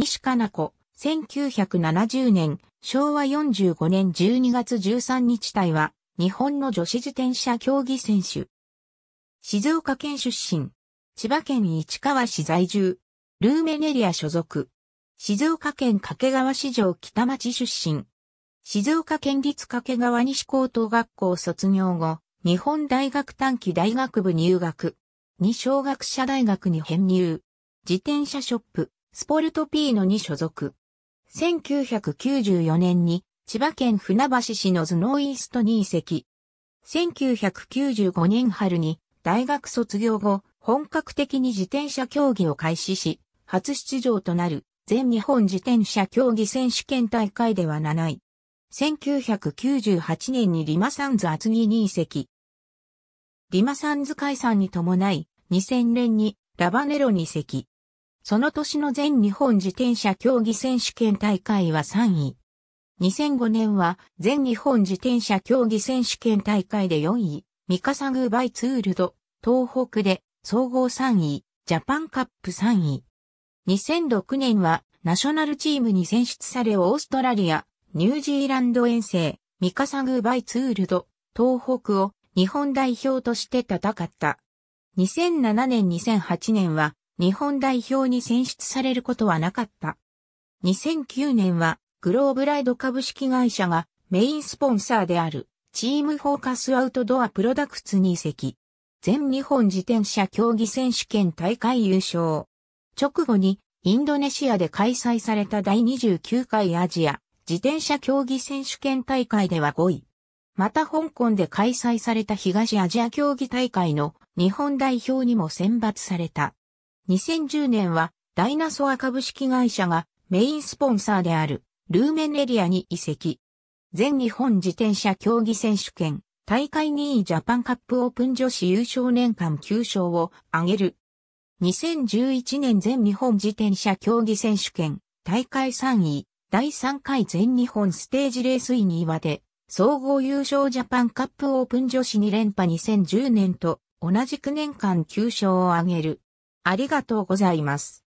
西加奈子、1970年、昭和45年12月13日隊は、日本の女子自転車競技選手。静岡県出身。千葉県市川市在住。ルーメネリア所属。静岡県掛川市場北町出身。静岡県立掛川西高等学校卒業後、日本大学短期大学部入学。二小学社大学に編入。自転車ショップ、スポルトピーノに所属。1994年に千葉県船橋市の頭脳イーストに移籍。1995年春に大学卒業後、本格的に自転車競技を開始し、初出場となる全日本自転車競技選手権大会では7位。1998年にリマサンズ厚木に移籍。リマサンズ解散に伴い、2000年にラバネロに移籍。その年の全日本自転車競技選手権大会は3位。2005年は全日本自転車競技選手権大会で4位、ミカサグバイツールド、東北で総合3位、ジャパンカップ3位。2006年はナショナルチームに選出されオーストラリア、ニュージーランド遠征、ミカサグバイツールド、東北を日本代表として戦った。2007年2008年は日本代表に選出されることはなかった。2009年はグローブライド株式会社がメインスポンサーであるチームフォーカスアウトドアプロダクツに移籍。全日本自転車競技選手権大会優勝。直後にインドネシアで開催された第29回アジア自転車競技選手権大会では5位。また香港で開催された東アジア競技大会の日本代表にも選抜された。2010年はダイナソア株式会社がメインスポンサーであるルーメンエリアに移籍。全日本自転車競技選手権大会2位ジャパンカップオープン女子優勝年間9勝を挙げる。2011年全日本自転車競技選手権大会3位第3回全日本ステージレース位に岩手総合優勝ジャパンカップオープン女子2連覇2010年と同じく年間9勝を挙げる。ありがとうございます。